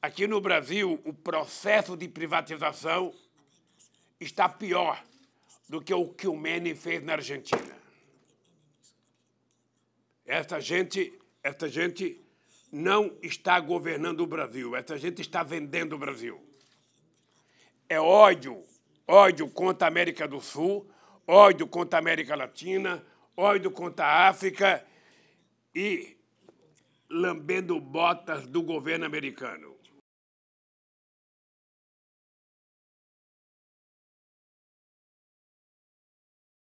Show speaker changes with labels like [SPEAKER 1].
[SPEAKER 1] Aqui no Brasil, o processo de privatização está pior do que o que o Menem fez na Argentina. Essa gente, essa gente não está governando o Brasil, essa gente está vendendo o Brasil. É ódio, ódio contra a América do Sul, ódio contra a América Latina, ódio contra a África e lambendo botas do governo americano.